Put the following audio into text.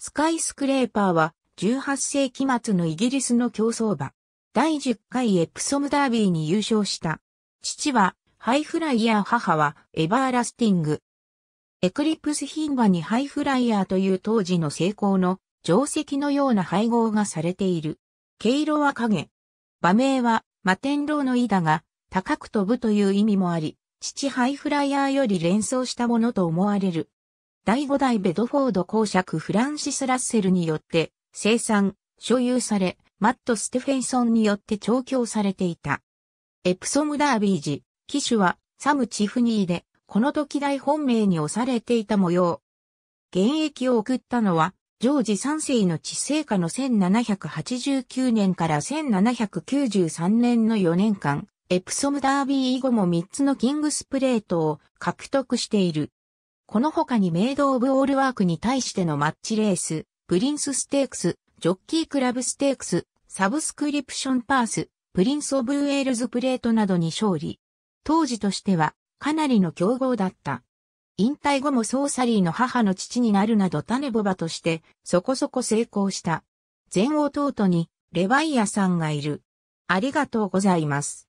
スカイスクレーパーは18世紀末のイギリスの競走馬。第10回エプソムダービーに優勝した。父はハイフライヤー母はエバーラスティング。エクリプス牝馬にハイフライヤーという当時の成功の定石のような配合がされている。毛色は影。馬名は摩天楼の意だが、高く飛ぶという意味もあり、父ハイフライヤーより連想したものと思われる。第5代ベドフォード公爵フランシス・ラッセルによって生産、所有され、マット・ステフェンソンによって調教されていた。エプソムダービー時、騎手はサム・チフニーで、この時大本命に押されていた模様。現役を送ったのは、ジョージ3世の治世下の1789年から1793年の4年間、エプソムダービー以後も3つのキングスプレートを獲得している。この他にメイド・オブ・オールワークに対してのマッチレース、プリンス・ステークス、ジョッキー・クラブ・ステークス、サブスクリプション・パース、プリンス・オブ・ウェールズ・プレートなどに勝利。当時としては、かなりの強豪だった。引退後もソーサリーの母の父になるなど種ボバとして、そこそこ成功した。全弟に、レワイアさんがいる。ありがとうございます。